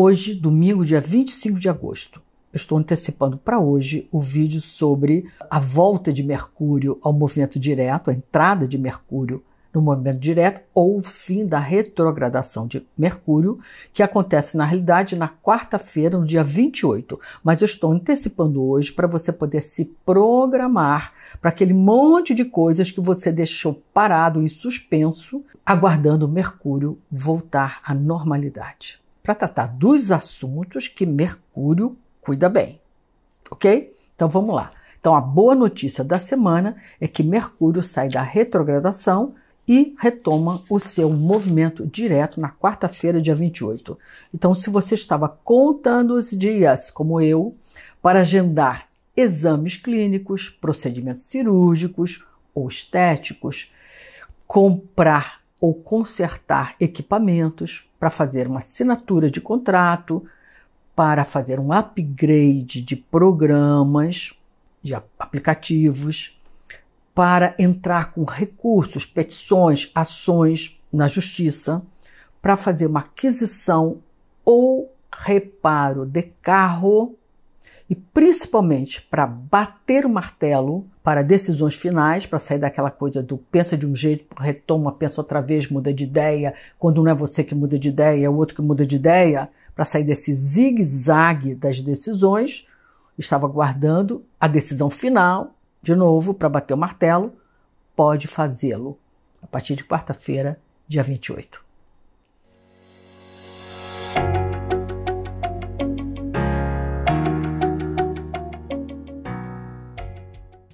Hoje, domingo, dia 25 de agosto. Eu estou antecipando para hoje o vídeo sobre a volta de Mercúrio ao movimento direto, a entrada de Mercúrio no movimento direto ou o fim da retrogradação de Mercúrio, que acontece na realidade na quarta-feira, no dia 28. Mas eu estou antecipando hoje para você poder se programar para aquele monte de coisas que você deixou parado em suspenso, aguardando Mercúrio voltar à normalidade para tratar dos assuntos que Mercúrio cuida bem. Ok? Então vamos lá. Então a boa notícia da semana é que Mercúrio sai da retrogradação e retoma o seu movimento direto na quarta-feira, dia 28. Então, se você estava contando os dias, como eu, para agendar exames clínicos, procedimentos cirúrgicos ou estéticos, comprar ou consertar equipamentos, para fazer uma assinatura de contrato, para fazer um upgrade de programas, de aplicativos, para entrar com recursos, petições, ações na justiça, para fazer uma aquisição ou reparo de carro e principalmente para bater o martelo para decisões finais, para sair daquela coisa do pensa de um jeito, retoma, pensa outra vez, muda de ideia, quando não é você que muda de ideia, é o outro que muda de ideia, para sair desse zigue-zague das decisões, estava guardando a decisão final, de novo, para bater o martelo, pode fazê-lo a partir de quarta-feira, dia 28.